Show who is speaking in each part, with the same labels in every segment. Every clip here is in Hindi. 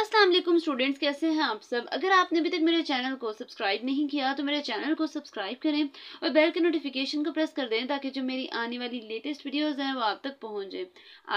Speaker 1: असलम स्टूडेंट्स कैसे हैं आप सब अगर आपने अभी तक मेरे चैनल को सब्सक्राइब नहीं किया तो मेरे चैनल को सब्सक्राइब करें और बेल के नोटिफिकेशन को प्रेस कर दें ताकि जो मेरी आने वाली लेटेस्ट वीडियोस हैं वो आप तक पहुंच जाए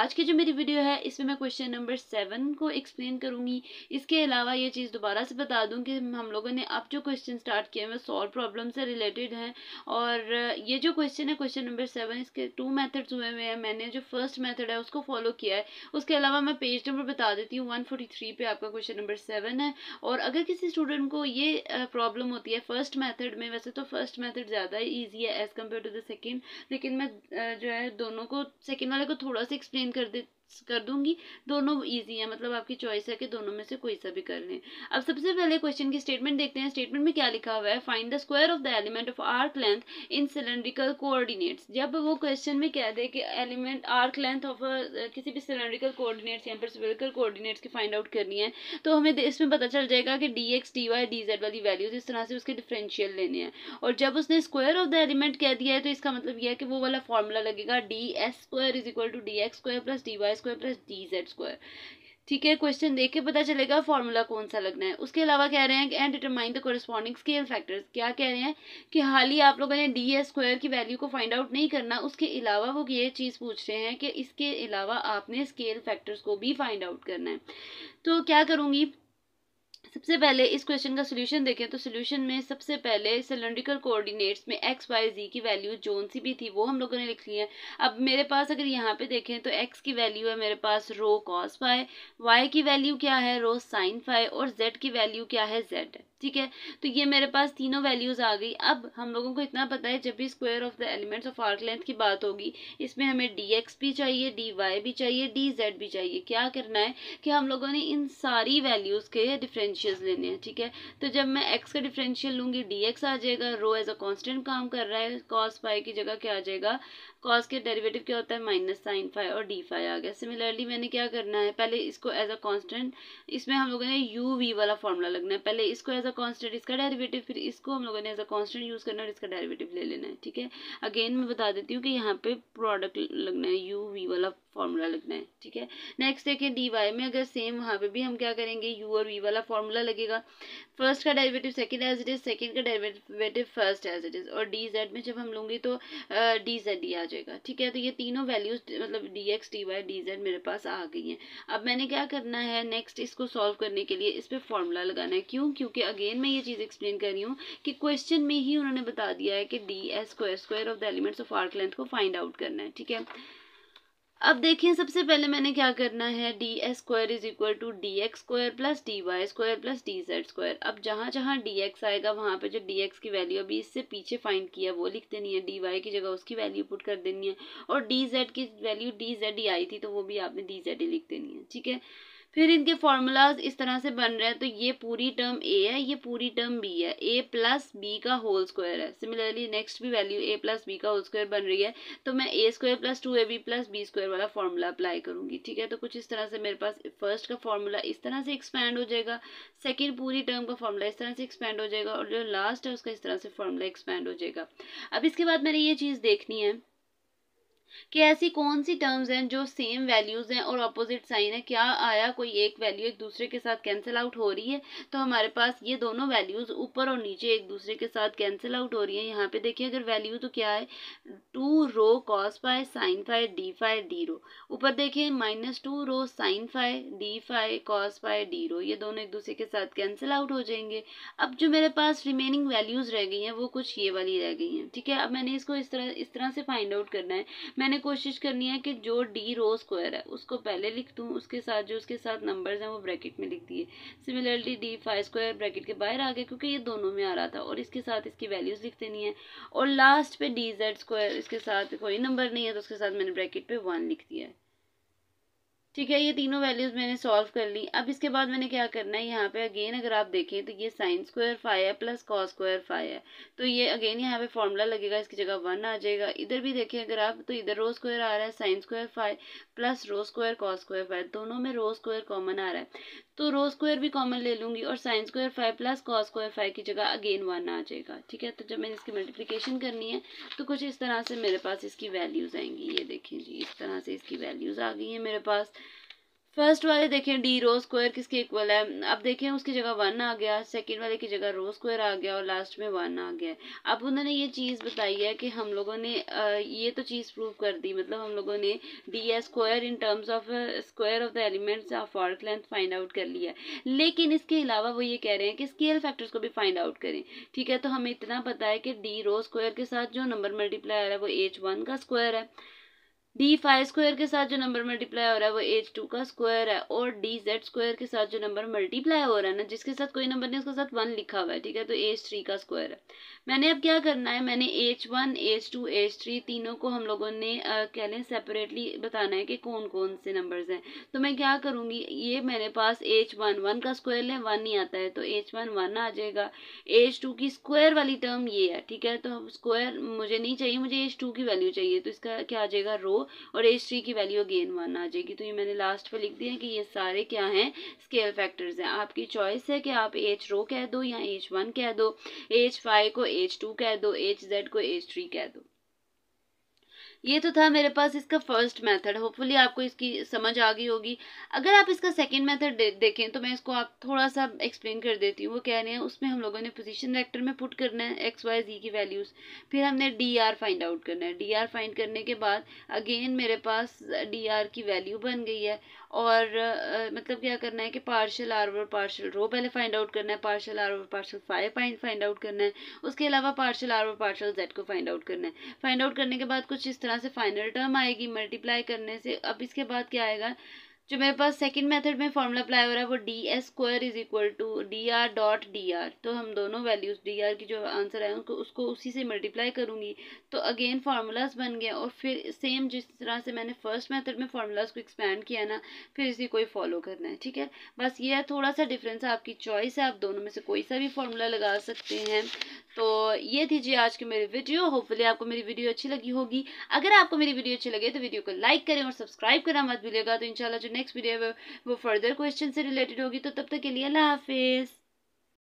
Speaker 1: आज की जो मेरी वीडियो है इसमें मैं क्वेश्चन नंबर सेवन को एक्सप्लेन करूँगी इसके अलावा ये चीज़ दोबारा से बता दूँ कि हम लोगों ने अब जो क्वेश्चन स्टार्ट किए हैं वो सॉल्व प्रॉब्लम से रिलेटेड हैं और ये जो क्वेश्चन है क्वेश्चन नंबर सेवन इसके टू मैथड्स हुए हुए हैं मैंने जो फर्स्ट मैथड है उसको फॉलो किया है उसके अलावा मैं पेज नंबर बता देती हूँ वन पे पे आपका क्वेश्चन नंबर सेवन है और अगर किसी स्टूडेंट को ये प्रॉब्लम होती है फर्स्ट मेथड में वैसे तो फर्स्ट मेथड ज़्यादा ईजी है as compare to the second लेकिन मैं जो है दोनों को सेकेंड वाले को थोड़ा सा एक्सप्लेन कर दे कर दूंगी दोनों ईजी है मतलब आपकी चॉइस है कि दोनों में से कोई सा भी कर लें अब सबसे पहले क्वेश्चन की स्टेटमेंट देखते हैं स्टेटमेंट में क्या लिखा हुआ है find the square of the element of arc length in cylindrical coordinates जब वो क्वेश्चन में कह दे कि एलिमेंट आर्क लेंथ ऑफ किसी भी सिलेंड्रिकल कोऑर्डिनेट्स या फिर स्पेरिकल कोऑर्डिनेट्स की फाइंड आउट करनी है तो हमें इसमें पता चल जाएगा कि d x d y d z वाली वैल्यूज इस तरह से उसके डिफरेंशियल लेने हैं और जब उसने स्क्वायर ऑफ द एलिमेंट कह दिया है तो इसका मतलब यह है कि वो वाला फॉर्मूला लगेगा d s square is equal to d x square plus d y y square plus d z square ठीक है क्वेश्चन देख के पता चलेगा फॉर्मूला कौन सा लगना है उसके अलावा कह रहे हैं कि and determine the corresponding scale factors क्या कह रहे हैं कि हाल ही आप लोगों ने डी एस स्क्वायर की वैल्यू को फाइंड आउट नहीं करना उसके अलावा वो ये चीज़ पूछ रहे हैं कि इसके अलावा आपने स्केल फैक्टर्स को भी फाइंड आउट करना है तो क्या करूँगी सबसे पहले इस क्वेश्चन का सोल्यूशन देखें तो सोल्यूशन में सबसे पहले सिलेंड्रिकल कोऑर्डिनेट्स में एक्स वाई जी की वैल्यू जोन सी भी थी वो हम लोगों ने लिख ली है अब मेरे पास अगर यहाँ पे देखें तो एक्स की वैल्यू है मेरे पास रो कॉस फाई वाई की वैल्यू क्या है रो साइन फाई और जेड की वैल्यू क्या है जेड ठीक है तो ये मेरे पास तीनों वैल्यूज़ आ गई अब हम लोगों को इतना पता है जब भी square of the elements of arc length की बात होगी इसमें हमें डी एक्स भी चाहिए डी वाई भी चाहिए डी जेड भी चाहिए क्या करना है कि हम लोगों ने इन सारी वैल्यूज़ के डिफरेंशियल लेने हैं ठीक है तो जब मैं एक्स का डिफरेंशियल लूँगी डी एक्स आ जाएगा रो एज अ कॉन्स्टेंट काम कर रहा है कॉस फाइव की जगह क्या आ जाएगा कॉस के डेरिवेटिव क्या होता है माइनस साइन फाइव और डी फाइव आ गया सिमिलरली मैंने क्या करना है पहले इसको एज अ कॉन्स्टेंट इसमें हम लोगों ने यू वी वाला फॉर्मूला लगना है पहले इसको एज अ कॉन्स्टेंट इसका डेरिवेटिव फिर इसको हम लोगों ने एज अ कॉन्स्टेंट यूज़ करना है और इसका डेरिवेटिव ले लेना है ठीक है अगेन मैं बता देती हूँ कि यहाँ पे प्रोडक्ट लगना है यू वी वाला फॉर्मूला लगना है ठीक है नेक्स्ट देखिए डी वाई में अगर सेम वहाँ पे भी हम क्या करेंगे यू और वी वाला फॉर्मूला लगेगा फर्स्ट का derivative second as it is second का derivative first as it is और डी जेड में जब हम लूँगी तो डी जेड ही आ जाएगा ठीक है तो ये तीनों वैल्यूज मतलब d x d y d z मेरे पास आ गई हैं अब मैंने क्या करना है नेक्स्ट इसको सॉल्व करने के लिए इस पर फॉर्मूला लगाना है क्यों क्योंकि अगेन मैं ये चीज़ एक्सप्लेन कर रही हूँ कि क्वेश्चन में ही उन्होंने बता दिया है कि d s square square of the elements of arc length को फाइंड आउट करना है ठीक है अब देखिए सबसे पहले मैंने क्या करना है d s square is equal to d x square plus d y square plus d z square अब जहाँ जहाँ डी एक्स आएगा वहाँ पे जो डी एक्स की वैल्यू अभी इससे पीछे फाइंड किया वो लिख देनी है डी वाई की जगह उसकी वैल्यू पुट कर देनी है और डी जेड की वैल्यू डी जेड ही आई थी तो वो भी आपने डी जेड ही लिख देनी है ठीक है फिर इनके फॉर्मूलाज इस तरह से बन रहे हैं तो ये पूरी टर्म ए है ये पूरी टर्म बी है ए प्लस बी का होल स्क्वायर है सिमिलरली नेक्स्ट भी वैल्यू ए प्लस बी का होल स्क्वायर बन रही है तो मैं a square plus two a b plus b square वाला फॉर्मूला अप्लाई करूंगी ठीक है तो कुछ इस तरह से मेरे पास फर्स्ट का फॉर्मूला इस तरह से एक्सपैंड हो जाएगा सेकेंड पूरी टर्म का फॉर्मूला इस तरह से एक्सपैंड हो जाएगा और जो लास्ट है उसका इस तरह से फॉर्मूला एक्सपैंड हो जाएगा अब इसके बाद मैंने ये चीज़ देखनी है कि ऐसी कौन सी टर्म्स हैं जो सेम वैल्यूज़ हैं और अपोजिट साइन है क्या आया कोई एक वैल्यू एक दूसरे के साथ कैंसिल आउट हो रही है तो हमारे पास ये दोनों वैल्यूज़ ऊपर और नीचे एक दूसरे के साथ कैंसिल आउट हो रही है यहाँ पे देखिए अगर वैल्यू तो क्या है two rho cos phi sin phi d phi d rho ऊपर देखिए minus two rho sin phi d phi cos phi d rho ये दोनों एक दूसरे के साथ कैंसिल आउट हो जाएंगे अब जो मेरे पास रिमेनिंग वैल्यूज़ रह गई हैं वो कुछ ये वाली रह गई हैं ठीक है अब मैंने इसको इस तरह इस तरह से फाइंड आउट करना है मैं मैंने कोशिश करनी है कि जो डी रो स्क्वायर है उसको पहले लिख दूँ उसके साथ जो उसके साथ नंबर्स हैं वो ब्रैकेट में लिख दिए similarly d phi square bracket के बाहर आ गया क्योंकि ये दोनों में आ रहा था और इसके साथ इसकी वैल्यूज़ लिख देनी है और लास्ट पे डी जेड स्क्वायर इसके साथ कोई नंबर नहीं है तो उसके साथ मैंने ब्रैकेट पे वन लिख दिया है ठीक है ये तीनों वैल्यूज़ मैंने सॉल्व कर ली अब इसके बाद मैंने क्या करना है यहाँ पे अगेन अगर आप देखें तो ये साइन स्क्वायर फाइव है प्लस कॉस स्क्वायर फाइव है तो ये अगेन यहाँ पे फॉर्मूला लगेगा इसकी जगह वन आ जाएगा इधर भी देखें अगर आप तो इधर रो स्क्वायर आ रहा है sin square phi plus rho square cos square phi दोनों में रो स्क्वायर कॉमन आ रहा है तो रो स्क्वायर भी कॉमन ले लूँगी और sin square phi plus cos square phi की जगह अगेन वन आ जाएगा ठीक है तो जब मैंने इसकी मल्टीप्लिकेशन करनी है तो कुछ इस तरह से मेरे पास इसकी वैल्यूज़ आएंगी ये देखें जी इस तरह से इसकी वैल्यूज़ आ गई हैं मेरे पास फर्स्ट वाले देखें डी रो स्क्वायर किसके इक्वल है अब देखें उसकी जगह वन आ गया सेकंड वाले की जगह रो स्क्वायर आ गया और लास्ट में वन आ गया अब उन्होंने ये चीज़ बताई है कि हम लोगों ने ये तो चीज़ प्रूव कर दी मतलब हम लोगों ने d s square in terms of square of the elements of arc length find out कर लिया लेकिन इसके अलावा वो ये कह रहे हैं कि स्केल फैक्टर्स को भी फाइंड आउट करें ठीक है तो हमें इतना पता है कि डी रो स्क्वायर के साथ जो नंबर मल्टीप्लाई आ रहा है वो एच वन का स्क्वायर है डी फाइव स्क्वायर के साथ जो नंबर मल्टीप्लाई हो रहा है वो एच टू का स्क्वायर है और डी जेड स्क्वायर के साथ जो नंबर मल्टीप्लाई हो रहा है ना जिसके साथ कोई नंबर नहीं उसके साथ वन लिखा हुआ है ठीक है तो एच थ्री का स्क्वायर है मैंने अब क्या करना है मैंने h one h two h three तीनों को हम लोगों ने कह लें सेपरेटली बताना है कि कौन कौन से नंबर्स हैं तो मैं क्या करूँगी ये मेरे पास एच वन वन का स्क्वायर है वन ही आता है तो एच वन वन आ जाएगा एच टू की स्क्वायर वाली टर्म ये है ठीक है तो स्क्वायर मुझे नहीं चाहिए मुझे एच टू की वैल्यू चाहिए तो इसका क्या आ जाएगा रो और एच थ्री की वैल्यू अगेन वन आ जाएगी तो ये मैंने लास्ट पर लिख दिया कि ये सारे क्या हैं स्केल फैक्टर्स हैं आपकी चॉइस है कि आप एच रो कह दो या एच वन कह दो एच फाइव को एच टू कह दो एच जेड को एच थ्री कह दो ये तो था मेरे पास इसका फर्स्ट मेथड होपफुली आपको इसकी समझ आ गई होगी अगर आप इसका सेकंड मेथड दे, देखें तो मैं इसको आप थोड़ा सा एक्सप्लेन कर देती हूँ वो कह रहे हैं उसमें हम लोगों ने पोजीशन वेक्टर में पुट करना है एक्स वाई जी की वैल्यूज़ फिर हमने डी आर फाइंड आउट करना है डी आर फाइंड करने के बाद अगेन मेरे पास डी आर की वैल्यू बन गई है और आ, मतलब क्या करना है कि partial r over partial rho पहले फाइंड आउट करना है partial r over partial phi find find out करना है उसके अलावा partial r over partial z को फाइंड आउट करना है फाइंड आउट करने के बाद कुछ इस तरह यहाँ से फाइनल टर्म आएगी मल्टीप्लाई करने से अब इसके बाद क्या आएगा जो मेरे पास सेकंड मेथड में फॉर्मूला अप्लाई हो रहा है वो d s square is equal to d r dot d r तो हम दोनों वैल्यूज़ डी आर की जो आंसर है उनको उसको उसी से मल्टीप्लाई करूंगी तो अगेन फार्मूलाज बन गए और फिर सेम जिस तरह से मैंने फर्स्ट मेथड में फार्मूलाज को एक्सपैंड किया ना फिर इसी को फॉलो करना है ठीक है बस ये है थोड़ा सा डिफरेंस है आपकी चॉइस है आप दोनों में से कोई सा भी फार्मूला लगा सकते हैं तो ये थी जी आज की मेरी वीडियो होपफुली आपको मेरी वीडियो अच्छी लगी होगी अगर आपको मेरी वीडियो अच्छी लगे तो वीडियो को लाइक करें और सब्सक्राइब करना मत भूलिएगा तो इंशाल्लाह जो नेक्स्ट वीडियो में वो फर्दर क्वेश्चन से रिलेटेड होगी तो तब तक के लिए अल्लाह हाफिज़